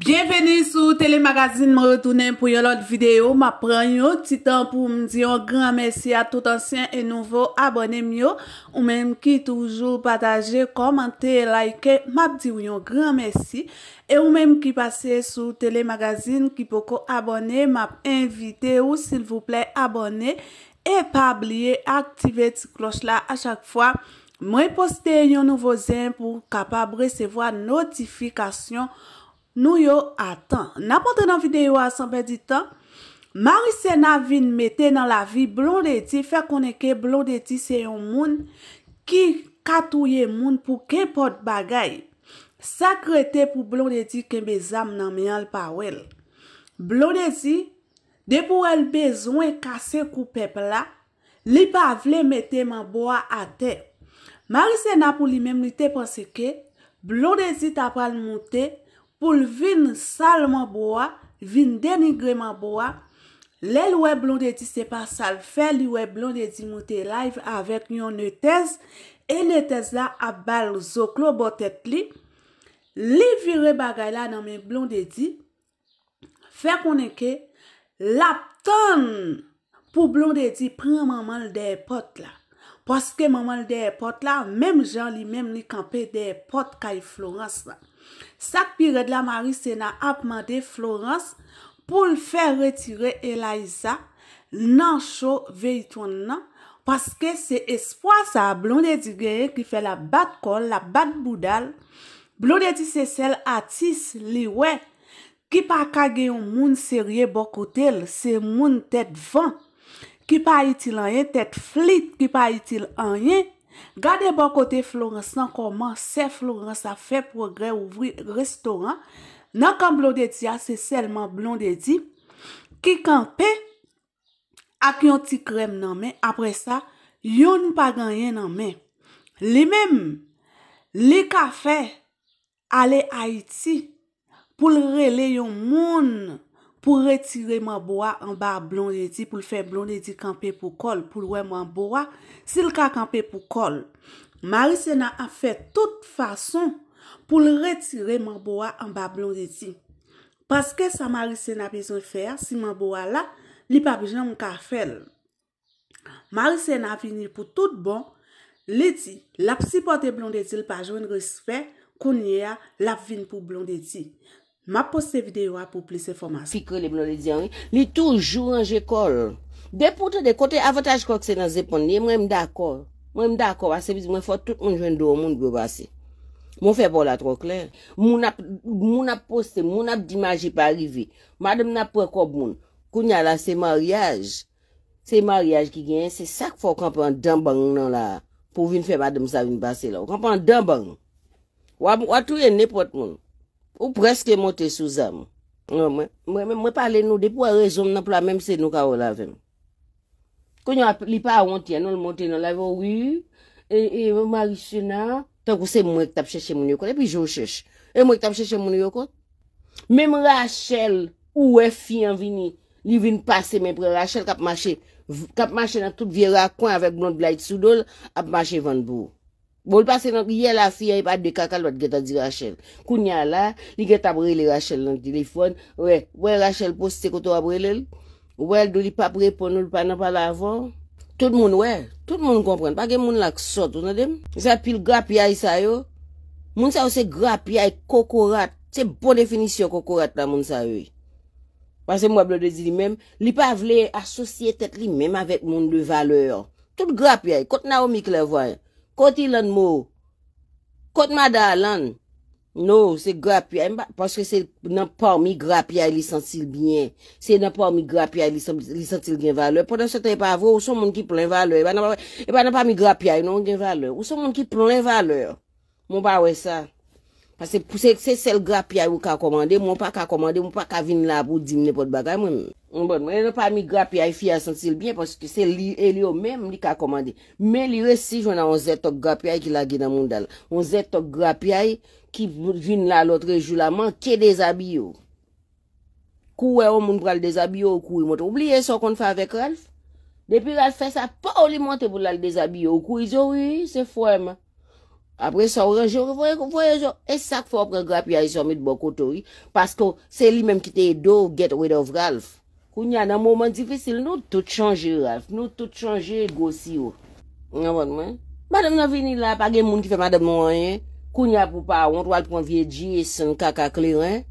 Bienveni sou telemagazine, mwen yo dounen pou yon lot videyo. Mwen pren yon titan pou mwen diyon gran mersi a tout ansyen e nouvo abonem yo. Ou menm ki toujou pataje, komante, laike, mwen diyon gran mersi. Ou menm ki pase sou telemagazine ki poko abonem, mwen invite ou sil vouple abonem. E pa bliye aktive ti kloch la a chak fwa. Mwen poste yon nouvo zin pou kapab resevo a notifikasyon. Nou yo atan. Na ponte nan videyo asan pe ditan, Marissena vin mette nan la vi blon de ti fe koneke blon de ti se yon moun ki katouye moun pou ke pot bagay. Sakrete pou blon de ti ke me zam nan mi al pa wel. Blon de ti, de pou el bezon e kase kou pepla, li pa vle mette man bo a ate. Marissena pou li mem nite panse ke blon de ti tapal monte pou l vin salman bo a, vin denigreman bo a, lè l wè blon de di se pa sal fè, l wè blon de di moutè live avèk nyon nè tez, e nè tez la abal zoklo botet li, li vire bagay la nan mè blon de di, fè konenke, lapton! Pou blon de di, pren maman l dey pot la, paske maman l dey pot la, mèm jan li mèm li kampe dey pot kay Florence la, Sak pire de la marise se na apmante Florence pou l fè retire Elaïsa nan chou veyitoun nan. Paske se espwa sa blon de di geye ki fè la bat kol, la bat boudal. Blon de di se sel atis liwe. Ki pa kage yon moun serye bokotel, se moun tèt van. Ki pa itil anyen tèt flit, ki pa itil anyen. Gade ba bon kote Florence nan koman, se Florence a fe progre ouvri restoran, nan kamblo de diya se selman blon de di, ki kanpe ak yon ti krem nan men, apre sa, yon pa ganyen nan men. Li mem, li kafe ale Haiti pou lrele yon moun nan. pou retireman boa an ba blondeti pou l fe blondeti kampe pou kol, pou l wèman boa sil ka kampe pou kol. Marise na a fe tout fason pou l retireman boa an ba blondeti. Paske sa Marise na pizon fèr, si man boa la, li pa pijan mou ka fèl. Marise na vini pou tout bon, l eti, la psi pote blondeti l pa joun respe, konye la vin pou blondeti. Ma poste videyo a pou plis eformasyon. Si kre le blon le diyan, li toujou anje kol. De pou te de kote avataj kwa kse nan zepon li, mwen mdakol. Mwen mdakol, ase biz mwen fote tout moun jwen do moun gwe basse. Moun fe bol la tro kler. Moun ap poste, moun ap di magi pa rive. Madem nap prekob moun. Koun ya la se mariage. Se mariage ki gen, se sak fok anpe an dambang nan la. Pou vin fè madem sa vin basse la. Anpe an dambang. Wap touye nepot moun. Ou preske monte sou zame. Non, mwen pale nou depo a rezon nanpla menm se nou ka ou lavem. Konyon ap li pa a ontye nou l monte nou lave ou yu. E, e marise nan. Tan kou se mwen ek tap cheshe moun yo kote. Epi jo cheshe. E mwen ek tap cheshe moun yo kote. Menm Rachel ou e fi an vini. Li vin pase menm pre Rachel kap mache. Kap mache nan tout vye rakon avèk blan blayt sou dol. Ap mache vande bou. Bon, l'passe nan, yè la fi yè, yè pa de kakal wat geta di Rachel. Kou nyan la, li geta brele Rachel nan telefon. Ouè, ouè Rachel poste koto brele lè. Ouè, do li pa brele pon nou l'pana pa lavan. Tout moun ouè, tout moun kompren. Pa gen moun lak sot, ou nè dem? Moun sa pil grap yè yè sa yo. Moun sa yo se grap yè yè kokorat. Se bon definisyon kokorat nan moun sa yo. Pase moun wè blè de di li mèm. Li pa vle asosye tet li mèm avèk moun de vale yo. Tout grap yè yè. Kote nan wè mik lè vwa Koti lan mou, koti mada lan, nou se grapyay, paske se nan pa ou mi grapyay li sansil byen, se nan pa ou mi grapyay li sansil gen valeur, pou nan se te e pa avou, ou son moun ki plen valeur, e pa nan e pa ou mi grapyay nou gen valeur, ou son moun ki plen valeur, moun pa ou e sa. Ase pou se sel grapyay ou ka komande, moun pa ka komande, moun pa ka vin la pou dim nepot bagay moun. Moun bon, moun ene pa mi grapyay fi asensil bien, poske se li yo menm li ka komande. Men li resi jwena on zetok grapyay ki la gina moun dal. On zetok grapyay ki vin la lotre jwila man, ke dezaby yo. Oh. Kou we woun oh, moun pral dezaby yo oh, kou, moun te oubliye son kon te fa avek Ralf. Depi Ralf fe sa, pa ou li monte pou lal dezaby yo kou, izo wii, se fwem a. Apre sa oran, je revoye yo. E sak fo pregrap ya yi sa mit bokotori. Pasko, se li menm kiteye do, get rid of Ralph. Kounya, nan mouman difisil, nou tout chanje Ralph. Nou tout chanje gosi yo. Nyan bon, wot mwen? Badem nan vini la, page moun ki fe madem mwenye. Kounya pou pa, on rwal pou mwen vyeji, e sen kaka kleren.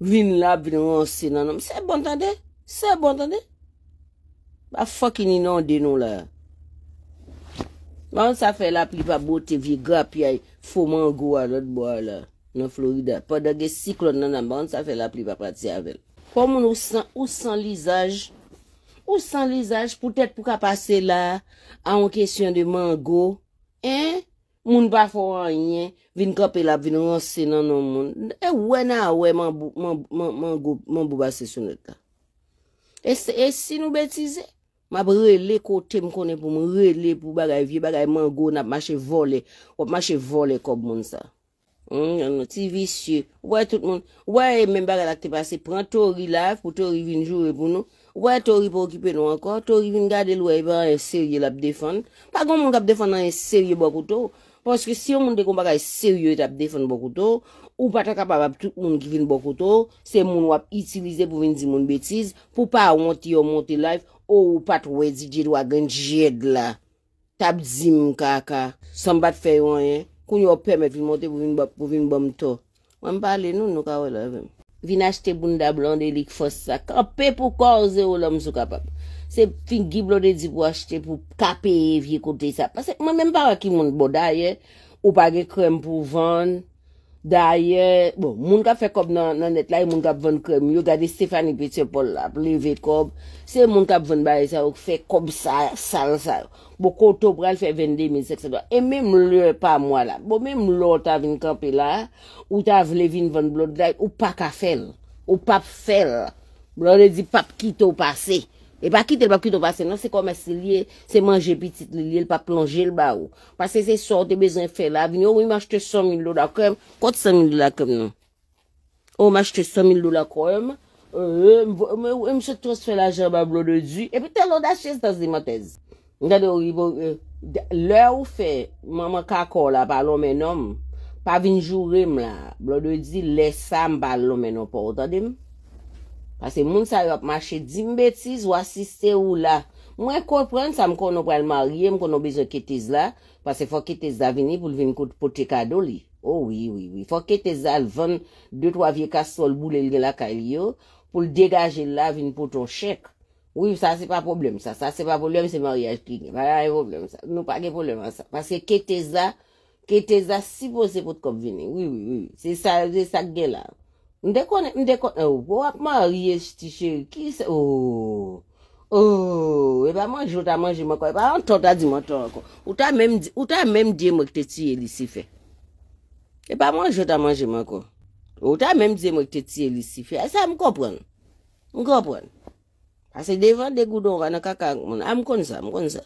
Vini la, vini mwen senan. Se bon tande? Se bon tande? Ba fokin inonde nou la. Ban sa fe la pli pa bote vi gap yay fo mango anot bo ala nan Florida. Pa da ge siklon nan nan ban sa fe la pli pa prati avel. Po moun ou san lisaj, ou san lisaj pou tèt pou ka pase la anon kesyon de mango. E moun pa fwo anyen vin kapela vin ansen nan nan moun. E wè nan wè mango manbo base sou neta. E si nou betize? Mab rele kote mkone pou mrele pou bagay vie, bagay man go na mache vole, wap mache vole kob moun sa. Ano, hmm, ti visye, woy tout moun, woy men bagay lakte pase, pran tori laf pou tori vin jure pou nou, woy tori pou okipe nou anko, tori vin gade lou e ban e serye la pdefon, pa goun moun kap defon nan e serye bokoutou, poske si yon moun de kon bagay serye et ap defon bokoutou, ou pata kap ap ap tout moun kivin bokoutou, se moun wap itilize pou vin zi moun betiz, pou pa wonti yo, wonti laf, Ou pat wè zidjid wagen jèd la, tab zim kaka, sambat fè yon yè, eh? koun yo pè mèt vin motè pou vin bom to. Wan pale nou nou ka wè la vèm. Vin ashte bunda blande lik fòs sa, kapè pou kòzè wò lòm sou kapap. Se fin giblo de zibwa ashte pou kapè yè vye kote sa. Mwen mèmba wè ki moun bodayè, eh? ou page krem pou vòn. Daye, bon, moun ka fe kob nan net laye, moun ka ven krem, yo gade Stefani Pichepol la, plive kob, se moun ka ven barisa ou fe kob sal, sal sal, bo koto pral fe vende min sekse do. E mèm lè pa mwa la, bo mèm lò ta vin kapi la, ou ta vlevin ven blod, daye, ou pa ka fel, ou pap fel, blore di pap kito pase. E pa kitel pa kitel pa senan, se non, koman se liye, se manje pitit liye, l pa plonje l ba ou. Pase se sorti bezan fe la, vini ou im achete 100.000 do la koum, kote 100.000 do la koum nou? Ou im achete 100.000 do la koum, ou im se tros fe la jaba blode di, e pite l an da chese ta zi mantez. Le ou fe, maman kako la, pa l omen om, pa vinjou rem la, blode di, lesam non pa l omen opo otadim. Pase moun sa yo ap mache dzimbetiz wasi se ou la. Mwen kopren sa m konon pwa el marye, m konon bezon ketiz la. Pase fwa ketiz la vini pou vin pou te kado li. Oh ouwi, ouwi, ouwi. Fwa ketiz la lvan 2-3 vie kastol boule lge la karyo pou l degaje la vin pou ton shek. Ouwi, sa se pa problem sa. Sa se pa problem se mariage kine. Sa se pa problem sa. Nou pa ge problem an sa. Pase ketiz la, ketiz la si bose pou te kom vini. Ouwi, ouwi, ouwi. Se sa gge la. M de kon, m de kon, e ou, pou ap man arye sti chè, ki se, ou, ou, e pa manj yo ta manj yo man kon, e pa an ton ta di man ton kon, ou ta menm di, ou ta menm di e mwenk te ti elisi fe. E pa manj yo ta manj yo man kon, ou ta menm di e mwenk te ti elisi fe, ase m konpwen, m konpwen, ase devan de gudon gana kaka m kon, am kon sa, m kon sa.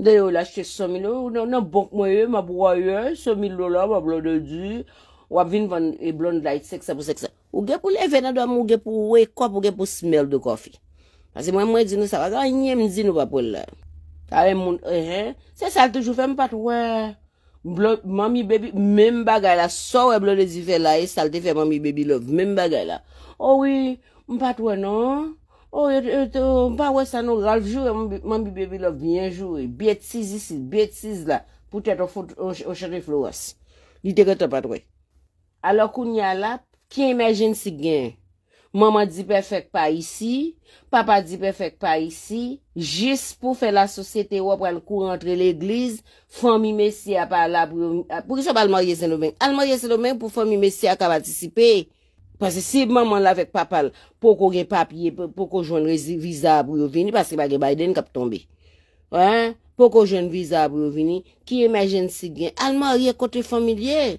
De yo la chè somi lo, nan bok mwenye, m abouwa ye, somi lo la, m aplode di, ou. Wap vin van e blon da it seksa pou seksa. Ou gen pou le venan do am ou gen pou we kop ou gen pou smell do kofi. Asi mwen mwen di nou sa wak. A nye m di nou wap ou la. A e moun. Eh, eh, se salte jou fè m pat wè. Mami bebi mè m bagay la. So wè blon de zi fè la e salte fè mami bebi love mè m bagay la. Oh ou e m pat wè non. Ou oh, e m pa wè sa nou. Galjou e mami bebi love nye jou e. Betis disi. Betis la. Poutet o fout o chate flow as. Li teke te pat wè. alo kou nye alap, ki imerjen si gen, maman di pefek pa isi, papa di pefek pa isi, jis pou fe la sosete wap wèl kou rentre l'eglize, fò mi mesi a pa la, pou ki chòp alman ye seno men, alman ye seno men pou fò mi mesi a kap atisipe, pasè si maman la vek papa, pou kou gen papye, pou kou joun viza a brovini, pasè ki bagè Biden kap tombe, pou kou joun viza a brovini, ki imerjen si gen, alman ye kote fòmilye,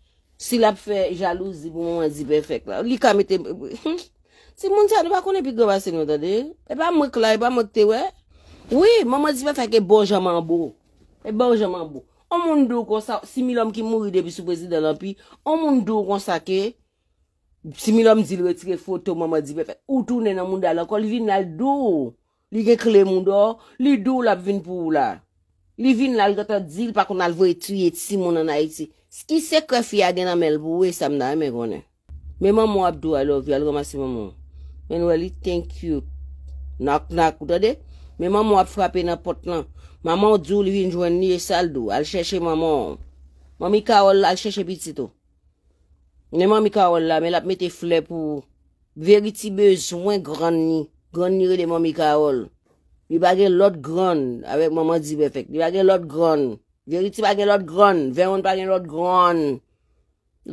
Si la ap fè jalouzi pou mou anzi pefèk la. Li kam etè mou. Si moun tè anou pa konè pi gwa basen yon tè de. E pa mouk la, e pa mouk tè wè. Oui, mou anzi pefèk e bojaman bo. E bojaman bo. O moun do kon sa, simil om ki mou ride bi sou prezi de lan pi. O moun do kon sa ke, simil om zil wè ti ke foto mou anzi pefèk. Ou tounen an moun dalan kon, li vin nan do. Li gen kle moun do, li do la ap vin pou wou la. Li vin nan gata zil pa kon alvo etri etsi moun anay etsi. Ski se kwa fya gen a mel pou we sam nan a me gwenen. Men man mwa ap do alo vi alo masi maman. Men wali, thank you. Nak nak ou do de. Men man mwa ap fwape nan pot lan. Maman ou djou li vinjwen ni e sal do. Al chèche maman. Mami Karol al chèche biti to. Men mami Karol la, men lap meti fle pou. Veriti bezwen gran ni. Gran ni re de mami Karol. Li bagen lot gran. Avèk maman di befèk. Li bagen lot gran. Veriti pa gen lòt gran, veron pa gen lòt gran.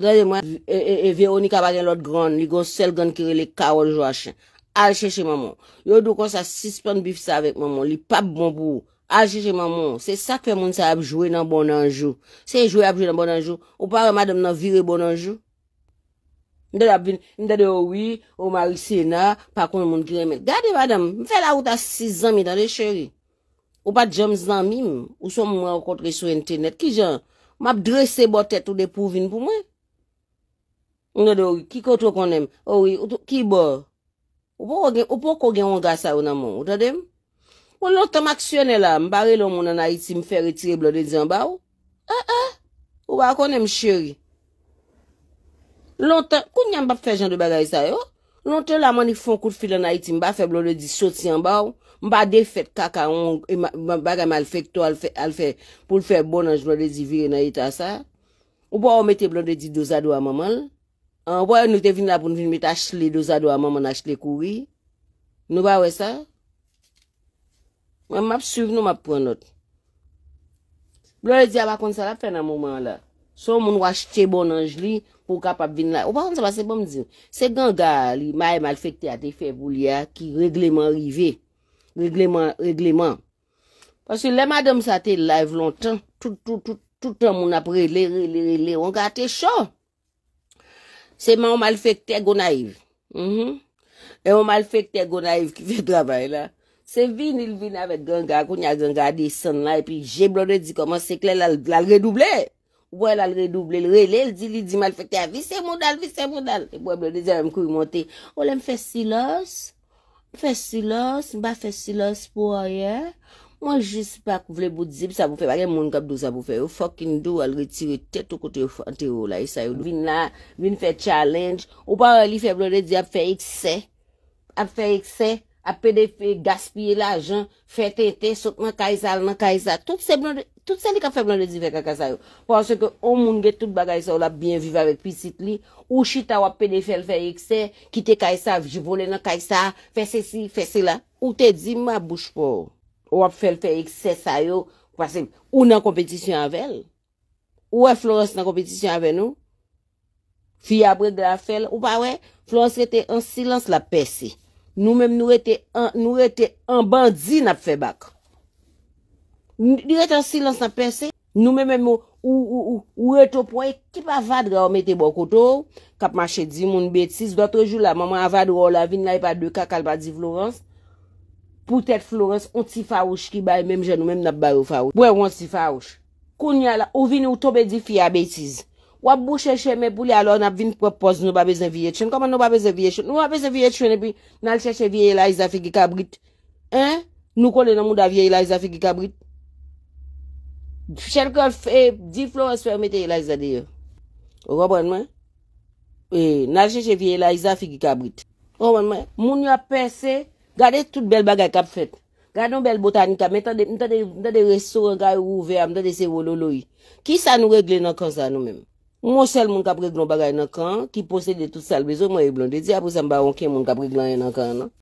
Gade mwen, e, e, e veronika pa gen lòt gran, li gò sel gan kire le kawol jwa chen. Alche che maman, yo do konsa 6 pan bif sa vek maman, li pap bon bou. Alche che maman, se sakpe moun sa apjoue nan bon anjou. Se joue apjoue nan bon anjou, ou pare madam nan vire bon anjou. Mdade ouwi, ou marise na, pakoun moun kire men. Gade madam, mfè la wouta 6 an mi dan de cheri. Ou pa djam zan mim, ou son moun an kontre sou internet. Ki jan, m ap drese botet ou de pou vin pou mwen. Ou ne de ou, ki koto konen, ou ki bor. Ou pou kogen an gasa ou nan moun, ou ta dem. Ou lontan maksyone la, m bare lon moun an a iti m fer etire blo de djan ba ou. Eh eh, ou pa konen m shiri. Lontan, koun nyan m ap fejan de bagay sa yo. Non te la mani fon kout fi la na iti, mba fe blon de di sot si an baw, e mba defet kaka, mba gama al fek to al fe pou l fe bonan, jblon de di viye na ita sa. Ou bo ou mette blon de di dozadwa mamal, ou bo ou nou te vin la pou nou vin mette achle dozadwa mamal achle kouwi, nou ba we sa. Mwen map suv nou map pwen not. Blon de di al akon sa la pen a mouman la. Son moun wache chè bon anj li pou kap ap vin la. Ou pa an sa ba se bon m dizi. Se ganga li ma e mal fèk te ate fè voulia ki regleman rive. Regleman, regleman. Pasè le madam sa te live lontan. Tout, tout, tout, tout, tout an moun apre le, le, le, le, le. On ka ate chan. Se man o mal fèk te gonaive. Mm-hmm. E o mal fèk te gonaive ki fè trabay la. Se vin il vin avè ganga koun ya ganga de san la. Pi jè blonè di koman se klen lal redoublè. Ou pou el al redouble, el rele, el di li di mal, fèk te a ah, visse moun dal, visse moun dal. Ou e pou el blon de di a m kou y monte, ou le m fè silos, fè silos, m ba fè silos pou ayer. Mwen jispa kou vle boudzi, psa pou fè, wakè moun kapdou sa pou fè, ou fokin dou al retire tèt ou kote ou fante ou la y e sa yon. Vin la, vin fè challenge, ou pa wè li fè blon de di ap fè ekse, ap fè ekse, ap pede fè gaspye la jan, fè tète, sotman kaysa alman kaysa, tout se blon de... Tout sendika feblan le di fe kakasa yo. Pwase ke ou moun gen tout bagay sa ou la bien vive avek pisit li. Ou chita wap pene fel fe yikse, kite kaysa, jivole nan kaysa, fese si, fese la. Ou te di ma bouche pou. Wap fel fe yikse sa yo. Pwase ou nan kompetisyon avek. Ou e Florence nan kompetisyon avek nou. Fi abrede la fel. Ou pa we, Florence rete en silans la pesi. Nou mem nou rete en bandi nap fe bako. Diret an silans nan perse, nou men men mou ou ou ou ou ou eto pou e kip avad gra ou mete bokotou, kap mache di moun betis. Do tojou la maman avad ou oh, ou la vin la e pa de kakal pa di Florence. Poutet Florence, on ti fawouch ki baye menm jen nou menm nap baye ou fawouch. Bwe ou an ti fawouch. Koun nye la, ou vin ou tobe di fiyabetis. Wap bou chè chè men pou li alò nap vin propos nou babè zè viyè chèn. Koman nou babè zè viyè chèn? Nou babè zè viyè chèn epi nan lè chè chè viyè la e zafi ki kabrit. Hein? Nou kone nan mou davye la e zafi Chèl kòl fè, di flò ans fè mètè Eliza di yo. Ou wò mwen mwen? E, nal chè chè fè Eliza fi ki kabrit. Ou mwen mwen? Moun yo apè se, gade tout bel bagay kap fèt. Gade nou bel botanikap, mè tan de, mè tan de, mè tan de resso rongay ou vè am, mè tan de se wolo lo yi. Ki sa nou regle nan kan sa nou mèm? Mò sel moun kap regle bagay nan kan, ki pose de tout salbezo mò e blonde. Di apò sa mba anke moun kap regle nan kan, nan?